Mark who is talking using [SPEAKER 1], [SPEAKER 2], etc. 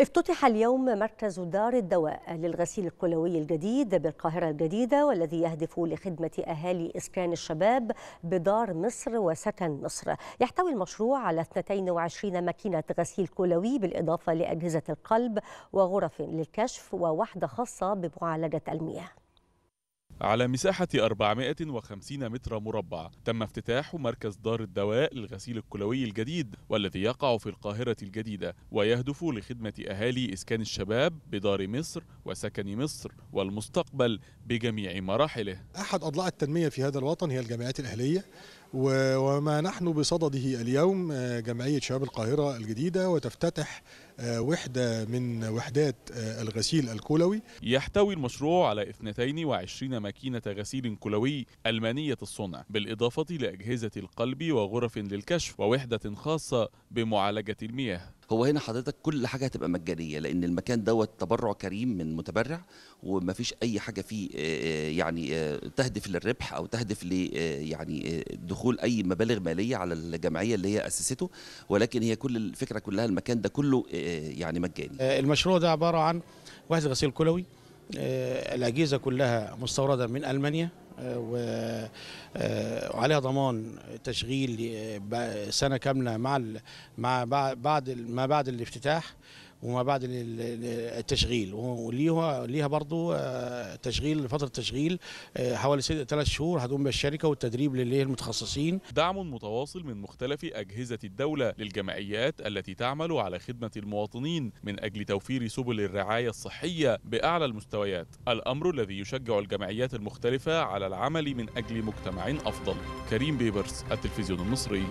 [SPEAKER 1] افتتح اليوم مركز دار الدواء للغسيل الكلوي الجديد بالقاهرة الجديدة والذي يهدف لخدمة أهالي إسكان الشباب بدار مصر وسكن مصر يحتوي المشروع على 22 ماكينة غسيل كلوي بالإضافة لأجهزة القلب وغرف للكشف ووحدة خاصة بمعالجة المياه
[SPEAKER 2] على مساحة 450 متر مربع تم افتتاح مركز دار الدواء للغسيل الكلوي الجديد والذي يقع في القاهرة الجديدة ويهدف لخدمة أهالي إسكان الشباب بدار مصر وسكن مصر والمستقبل بجميع مراحله
[SPEAKER 3] أحد أضلاع التنمية في هذا الوطن هي الجامعات الأهلية وما نحن بصدده اليوم آه، جمعية شباب القاهرة الجديدة وتفتتح آه، وحدة من وحدات آه، الغسيل الكلوي
[SPEAKER 2] يحتوي المشروع على 22 ماكينة غسيل كلوي ألمانية الصنع بالإضافة لأجهزة القلب وغرف للكشف ووحدة خاصة بمعالجة المياه
[SPEAKER 4] هو هنا حضرتك كل حاجه هتبقى مجانيه لان المكان دوت تبرع كريم من متبرع وما فيش اي حاجه فيه آه، آه، يعني آه، تهدف للربح او تهدف ل يعني دخول اي مبالغ ماليه على الجمعيه اللي هي اسسته ولكن هي كل الفكره كلها المكان ده كله يعني مجاني.
[SPEAKER 5] المشروع ده عباره عن واحد غسيل كلوي الاجهزه كلها مستورده من المانيا آه، وعليها ضمان تشغيل آه، سنه كامله مع مع بعد ما بعد الافتتاح وما بعد التشغيل وليها ليها برضه آه، تشغيل فتره تشغيل آه، حوالي ثلاث شهور هتقوم بها الشركه والتدريب للي المتخصصين دعم متواصل
[SPEAKER 2] من مختلف اجهزه الدوله للجمعيات التي تعمل على خدمه المواطنين من اجل توفير سبل الرعايه الصحيه باعلى المستويات الامر الذي يشجع الجمعيات المختلفه على العمل من اجل مجتمع افضل كريم بيبرس التلفزيون المصري